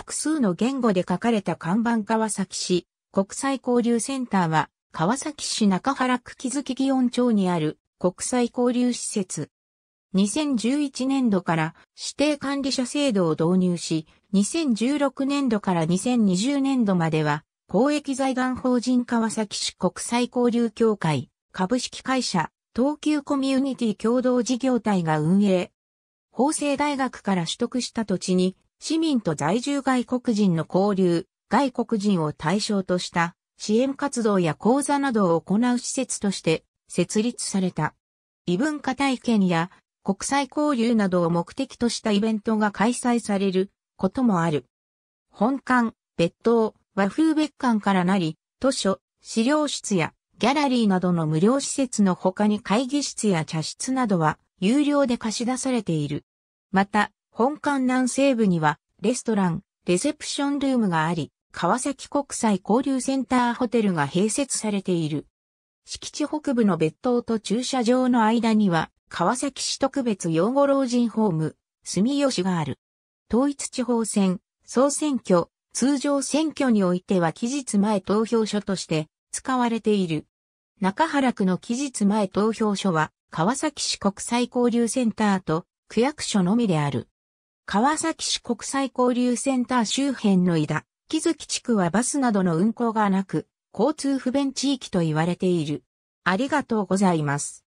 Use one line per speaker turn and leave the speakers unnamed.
複数の言語で書かれた看板川崎市国際交流センターは川崎市中原区木月祇園町にある国際交流施設。2011年度から指定管理者制度を導入し、2016年度から2020年度までは公益財団法人川崎市国際交流協会株式会社東急コミュニティ共同事業体が運営。法政大学から取得した土地に市民と在住外国人の交流、外国人を対象とした支援活動や講座などを行う施設として設立された。異文化体験や国際交流などを目的としたイベントが開催されることもある。本館、別棟、和風別館からなり、図書、資料室やギャラリーなどの無料施設の他に会議室や茶室などは有料で貸し出されている。また、本館南西部には、レストラン、レセプションルームがあり、川崎国際交流センターホテルが併設されている。敷地北部の別棟と駐車場の間には、川崎市特別養護老人ホーム、住吉がある。統一地方選、総選挙、通常選挙においては期日前投票所として使われている。中原区の期日前投票所は、川崎市国際交流センターと区役所のみである。川崎市国際交流センター周辺の井田、木月地区はバスなどの運行がなく、交通不便地域と言われている。ありがとうございます。